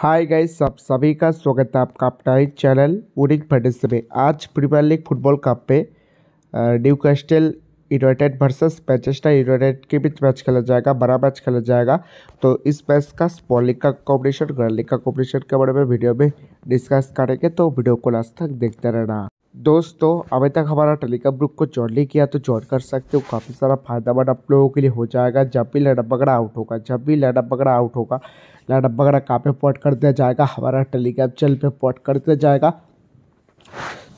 hi guys सब सभी का स्वागत है आपका अपना ही चैनल उनिक फटेस में आज प्रीमियर लीग फुटबॉल कप पे Newcastle United versus Manchester United के बीच मैच खेला जाएगा बड़ा मैच खेला जाएगा तो इस मैच का स्मॉल का कॉम्बिनेशन ग्रैंड लीग का कॉम्बिनेशन के बारे में वीडियो में डिस्कस करेंगे तो वीडियो को लास्ट तक देखते रहना दोस्तों अभी तक हमारा टेलीकॉम ग्रुप को जॉइन नहीं किया तो जॉइन कर सकते हो काफ़ी सारा फायदामंद आप लोगों के लिए हो जाएगा जब भी लड़ा बगड़ा आउट होगा जब भी लड़ा बगड़ा आउट होगा लड़ा बगड़ा कहाँ पे पॉट कर दिया जाएगा हमारा टेलीग्राम चैनल पे पॉट कर दिया जाएगा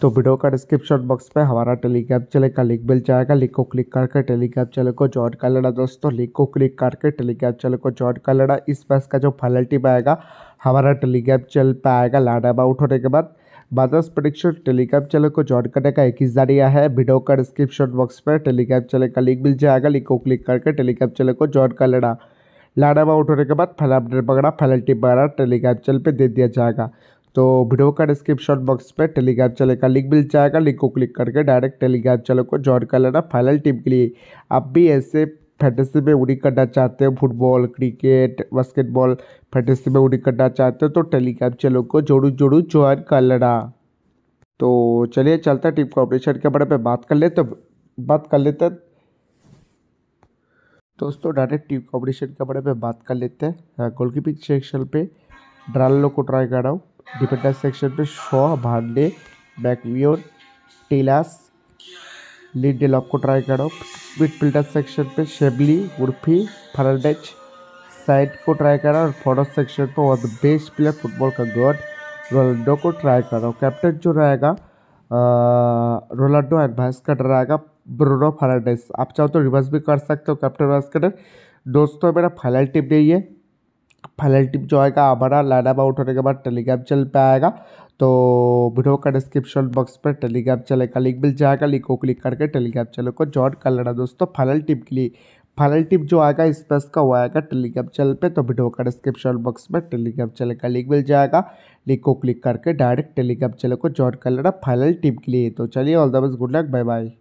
तो वीडियो का डिस्क्रिप्शन बॉक्स पे हमारा टेलीग्राम चैनल का लिंक मिल जाएगा लिंक को क्लिक करके टेलीग्राम चैनल को ज्वाइन कर लेना दोस्तों लिंक को क्लिक करके टेलीग्राम चैनल को ज्वाइन कर लेना इस बस का जो फाइनल टीम आएगा हमारा टेलीग्राम चैनल पर आएगा लाड अमाउट होने के बाद बादस प्रडिक्शन टेलीग्राम चैनल को ज्वाइन करने का एक ही जरिया है वीडियो का डिस्क्रिप्शन बॉक्स पर टेलीग्राम चैनल का लिंक मिल जाएगा लिंक को क्लिक करके टेलीग्राम चैनल को ज्वाइन कर लेना लाडा अमाउट होने के बाद फाइनल अपडेट वगैरह फाइनल टेलीग्राम चैनल पर दे दिया जाएगा तो वीडियो का डिस्क्रिप्शन बॉक्स पे टेलीग्राम चैनल का लिंक मिल जाएगा लिंक को क्लिक करके डायरेक्ट टेलीग्राम चैनल को ज्वाइन कर लेना फाइनल टीम के लिए आप भी ऐसे फैंटेसी में उड़ी करना चाहते हो फुटबॉल क्रिकेट बास्केटबॉल फैंटेसी में उड़ी करना चाहते हो तो टेलीग्राम चैनल को जोड़ू जोड़ू ज्वाइन कर लेना तो चलिए चलते टीम कॉम्पिटिशन के बारे में बात कर ले तो बात कर लेते हैं दोस्तों डायरेक्ट टीम कॉम्पिटिशन के बारे में बात कर लेते हैं गोलकीपिंग सेक्शन हाँ, पे ड्राल को ट्राई कर रहा हूँ डिफेंडर सेक्शन पे शॉ भांडे मैकवियन टेलास लॉक को ट्राई करो मिड फिल्डर सेक्शन पे शेबली उर्फी फर्नाडेज साइड को ट्राई करा और फॉरवर्ड सेक्शन पर वन बेस्ट प्लेयर फुटबॉल का गॉड रोनाल्डो को ट्राई करो कैप्टन जो रहेगा रोनाल्डो एंड भाइस कटर रहेगा ब्रोनो फर्नाडेस आप चाहो तो रिवर्स भी कर सकते हो कैप्टन वाइस कटर दोस्तों मेरा फाइनल टिप नहीं है फाइनल टिप जो आएगा हमारा लाइन आउट होने के बाद टेलीग्राम चैनल पे आएगा तो वीडियो का डिस्क्रिप्शन बॉक्स पर टेलीग्राम चैनल का लिंक मिल जाएगा लिंक को क्लिक करके टेलीग्राम चैनल को ज्वाइन कर लेना दोस्तों फाइनल टिप के लिए फाइनल टिप जो आएगा इस स्पेस का वो आएगा टेलीग्राम चैनल पे तो वीडियो का डिस्क्रिप्शन बॉक्स में टेलीग्राम चैनल का लिंक मिल जाएगा लिंक को क्लिक करके डायरेक्ट टेलीग्राम चैनल को ज्वाइन कर लेना फाइनल टिप के लिए तो चलिए all the best good luck bye bye